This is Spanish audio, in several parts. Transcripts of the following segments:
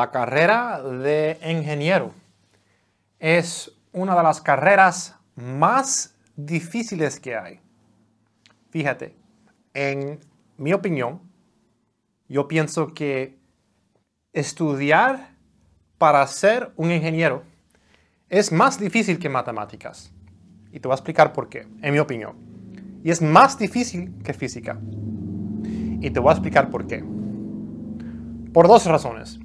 La carrera de ingeniero es una de las carreras más difíciles que hay. Fíjate, en mi opinión, yo pienso que estudiar para ser un ingeniero es más difícil que matemáticas. Y te voy a explicar por qué, en mi opinión. Y es más difícil que física. Y te voy a explicar por qué. Por dos razones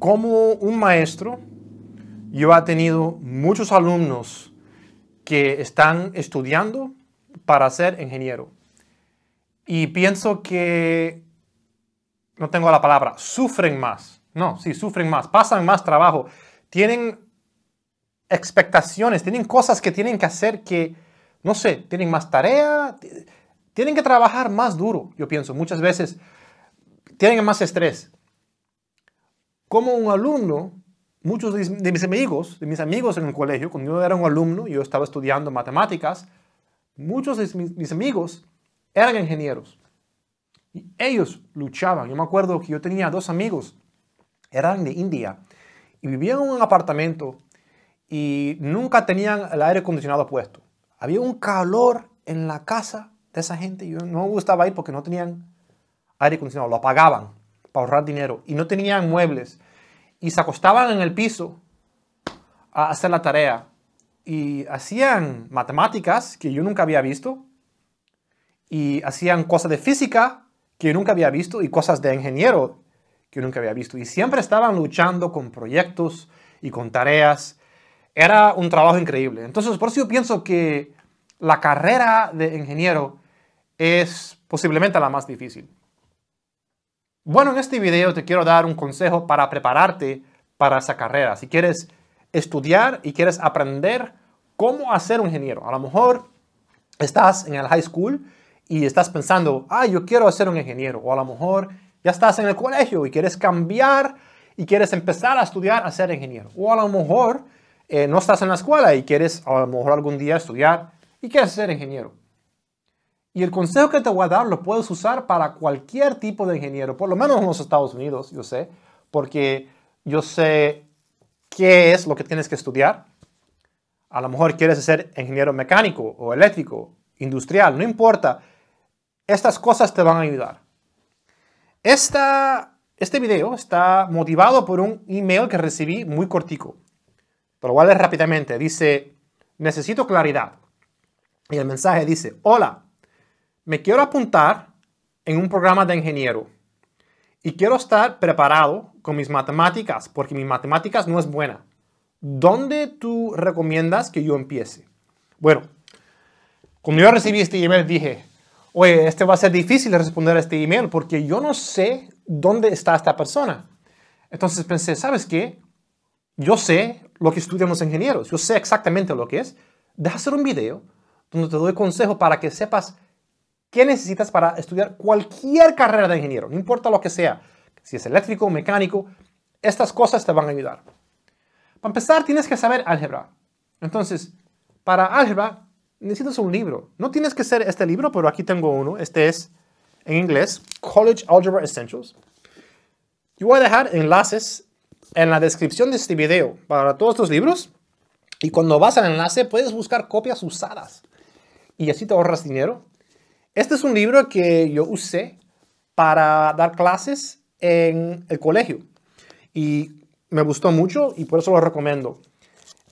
como un maestro, yo he tenido muchos alumnos que están estudiando para ser ingeniero. Y pienso que, no tengo la palabra, sufren más. No, sí, sufren más, pasan más trabajo, tienen expectaciones, tienen cosas que tienen que hacer que, no sé, tienen más tarea, tienen que trabajar más duro, yo pienso, muchas veces tienen más estrés como un alumno, muchos de mis amigos, de mis amigos en el colegio, cuando yo era un alumno, y yo estaba estudiando matemáticas, muchos de mis amigos eran ingenieros. Y ellos luchaban. Yo me acuerdo que yo tenía dos amigos, eran de India, y vivían en un apartamento y nunca tenían el aire acondicionado puesto. Había un calor en la casa de esa gente. Yo no me gustaba ir porque no tenían aire acondicionado, lo apagaban para ahorrar dinero y no tenían muebles y se acostaban en el piso a hacer la tarea y hacían matemáticas que yo nunca había visto y hacían cosas de física que yo nunca había visto y cosas de ingeniero que yo nunca había visto y siempre estaban luchando con proyectos y con tareas. Era un trabajo increíble. Entonces, por eso yo pienso que la carrera de ingeniero es posiblemente la más difícil. Bueno, en este video te quiero dar un consejo para prepararte para esa carrera. Si quieres estudiar y quieres aprender cómo hacer un ingeniero. A lo mejor estás en el high school y estás pensando, ah, yo quiero hacer un ingeniero. O a lo mejor ya estás en el colegio y quieres cambiar y quieres empezar a estudiar a ser ingeniero. O a lo mejor eh, no estás en la escuela y quieres a lo mejor algún día estudiar y quieres ser ingeniero. Y el consejo que te voy a dar lo puedes usar para cualquier tipo de ingeniero, por lo menos en los Estados Unidos, yo sé, porque yo sé qué es lo que tienes que estudiar. A lo mejor quieres ser ingeniero mecánico o eléctrico, industrial, no importa. Estas cosas te van a ayudar. Esta, este video está motivado por un email que recibí muy cortico. Pero voy a rápidamente. Dice, necesito claridad. Y el mensaje dice, hola me quiero apuntar en un programa de ingeniero y quiero estar preparado con mis matemáticas porque mis matemáticas no es buena. ¿Dónde tú recomiendas que yo empiece? Bueno, cuando yo recibí este email dije, oye, este va a ser difícil responder a este email porque yo no sé dónde está esta persona. Entonces pensé, ¿sabes qué? Yo sé lo que estudiamos los ingenieros, yo sé exactamente lo que es. Deja hacer un video donde te doy consejo para que sepas ¿Qué necesitas para estudiar cualquier carrera de ingeniero? No importa lo que sea, si es eléctrico, mecánico, estas cosas te van a ayudar. Para empezar, tienes que saber álgebra. Entonces, para álgebra necesitas un libro. No tienes que ser este libro, pero aquí tengo uno. Este es en inglés, College Algebra Essentials. Y voy a dejar enlaces en la descripción de este video para todos estos libros. Y cuando vas al enlace, puedes buscar copias usadas. Y así te ahorras dinero este es un libro que yo usé para dar clases en el colegio y me gustó mucho y por eso lo recomiendo.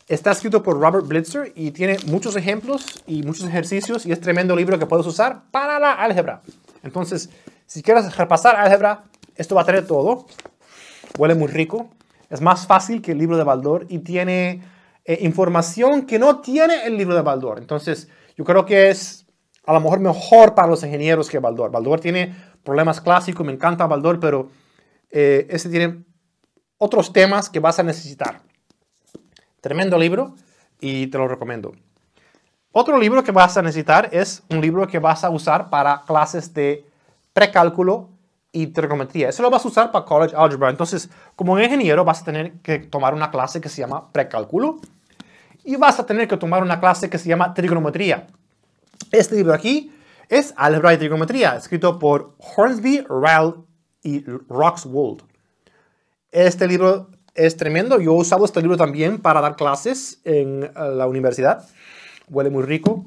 Está escrito por Robert Blitzer y tiene muchos ejemplos y muchos ejercicios y es tremendo libro que puedes usar para la álgebra. Entonces, si quieres repasar álgebra, esto va a tener todo. Huele muy rico. Es más fácil que el libro de Baldor y tiene eh, información que no tiene el libro de Baldor. Entonces, yo creo que es a lo mejor mejor para los ingenieros que Baldor. Baldor tiene problemas clásicos, me encanta Baldor, pero eh, este tiene otros temas que vas a necesitar. Tremendo libro y te lo recomiendo. Otro libro que vas a necesitar es un libro que vas a usar para clases de precálculo y trigonometría. Eso lo vas a usar para College Algebra. Entonces, como ingeniero vas a tener que tomar una clase que se llama precálculo y vas a tener que tomar una clase que se llama trigonometría. Este libro aquí es Álgebra y Trigonometría, escrito por Hornsby, Ryle y Roxwold. Este libro es tremendo. Yo he usado este libro también para dar clases en eh, la universidad. Huele muy rico.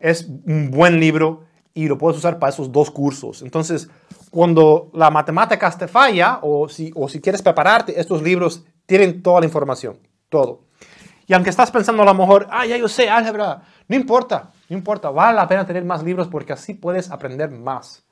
Es un buen libro y lo puedes usar para esos dos cursos. Entonces, cuando la matemática te falla o si, o si quieres prepararte, estos libros tienen toda la información, todo. Y aunque estás pensando a lo mejor, ah, ya yo sé álgebra, no importa. No importa, vale la pena tener más libros porque así puedes aprender más.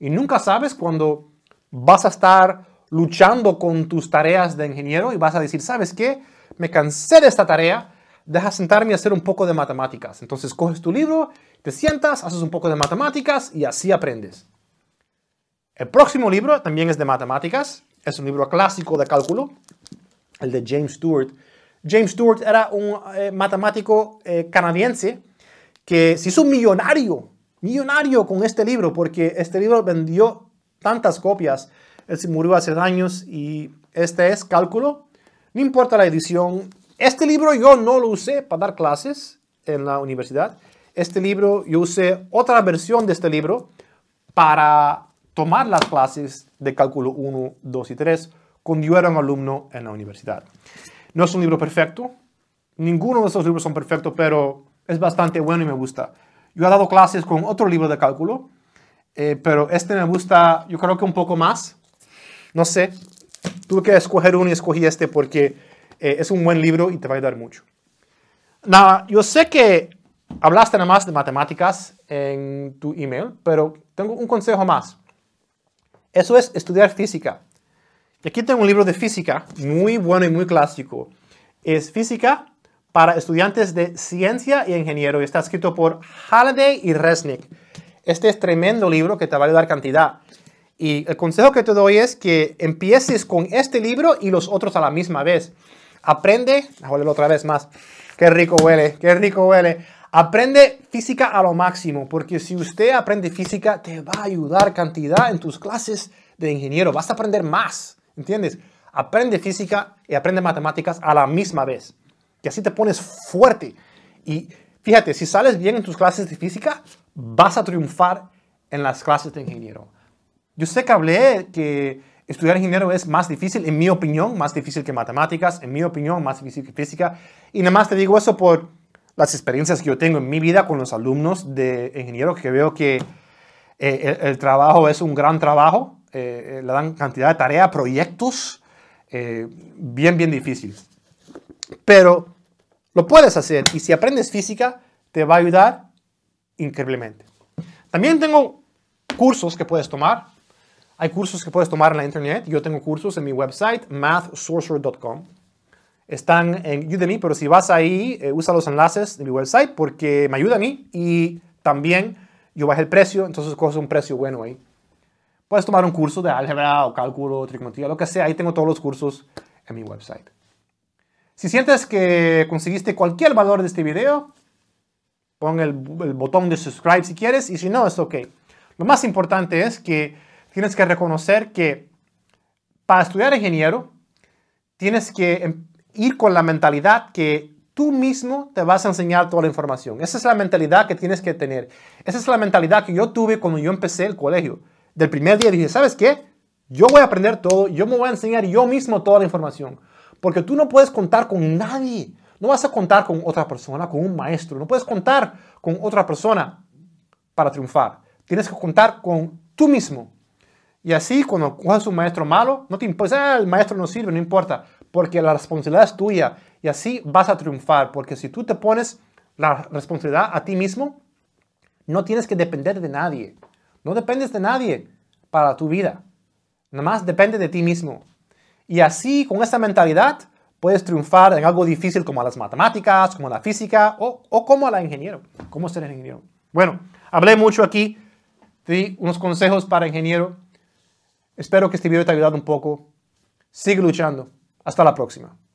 Y nunca sabes cuando vas a estar luchando con tus tareas de ingeniero y vas a decir, ¿sabes qué? Me cansé de esta tarea, deja sentarme a hacer un poco de matemáticas. Entonces coges tu libro, te sientas, haces un poco de matemáticas y así aprendes. El próximo libro también es de matemáticas, es un libro clásico de cálculo, el de James Stewart. James Stewart era un eh, matemático eh, canadiense que se hizo millonario, millonario con este libro, porque este libro vendió tantas copias. Él se murió hace años y este es cálculo. No importa la edición. Este libro yo no lo usé para dar clases en la universidad. Este libro, yo usé otra versión de este libro para tomar las clases de cálculo 1, 2 y 3 cuando yo era un alumno en la universidad. No es un libro perfecto, ninguno de esos libros son perfectos, pero es bastante bueno y me gusta. Yo he dado clases con otro libro de cálculo, eh, pero este me gusta, yo creo que un poco más. No sé, tuve que escoger uno y escogí este porque eh, es un buen libro y te va a ayudar mucho. Nada, yo sé que hablaste nada más de matemáticas en tu email, pero tengo un consejo más. Eso es estudiar física. Y aquí tengo un libro de física muy bueno y muy clásico. Es Física para estudiantes de ciencia y ingeniero y está escrito por Halliday y Resnick. Este es tremendo libro que te va a ayudar cantidad. Y el consejo que te doy es que empieces con este libro y los otros a la misma vez. Aprende, a otra vez más. Qué rico huele, qué rico huele. Aprende física a lo máximo, porque si usted aprende física, te va a ayudar cantidad en tus clases de ingeniero. Vas a aprender más, ¿entiendes? Aprende física y aprende matemáticas a la misma vez. Que así te pones fuerte. Y fíjate, si sales bien en tus clases de física, vas a triunfar en las clases de ingeniero. Yo sé que hablé que estudiar ingeniero es más difícil, en mi opinión, más difícil que matemáticas, en mi opinión, más difícil que física. Y nada más te digo eso por las experiencias que yo tengo en mi vida con los alumnos de ingeniero, que veo que eh, el, trabajo es un gran trabajo, eh, eh, le dan cantidad de tareas, proyectos, bien, bien difíciles pero lo puedes hacer y si aprendes física te va a ayudar increíblemente. También tengo cursos que puedes tomar. Hay cursos que puedes tomar en la internet. Yo tengo cursos en mi website mathsorcerer.com. Están en Udemy, pero si vas ahí, eh, usa los enlaces de mi website porque me ayuda a mí y también yo bajé el precio, entonces coges un precio bueno ahí. Puedes tomar un curso de álgebra o cálculo, trigonometría, lo que sea. Ahí tengo todos los cursos en mi website. Si sientes que conseguiste cualquier valor de este video, pon el, el botón de subscribe si quieres y si no, es ok. Lo más importante es que tienes que reconocer que para estudiar ingeniero, tienes que em, ir con la mentalidad que tú mismo te vas a enseñar toda la información. Esa es la mentalidad que tienes que tener. Esa es la mentalidad que yo tuve cuando yo empecé el colegio. Del primer día dije, ¿sabes qué? Yo voy a aprender todo, yo me voy a enseñar yo mismo toda la información. Porque tú no puedes contar con nadie. No vas a contar con otra persona, con un maestro. No puedes contar con otra persona para triunfar. Tienes que contar con tú mismo. Y así, cuando coges un maestro malo, no te importa, ah, el maestro no sirve, no importa, porque la responsabilidad es tuya. Y así vas a triunfar, porque si tú te pones la responsabilidad a ti mismo, no tienes que depender de nadie. No dependes de nadie para tu vida. Nada más depende de ti mismo. Y así, con esa mentalidad, puedes triunfar en algo difícil como las matemáticas, como la física o, o como la ingeniero, ¿Cómo ser ingeniero. Bueno, hablé mucho aquí, di unos consejos para ingeniero. Espero que este video te haya ayudado un poco. Sigue luchando. Hasta la próxima.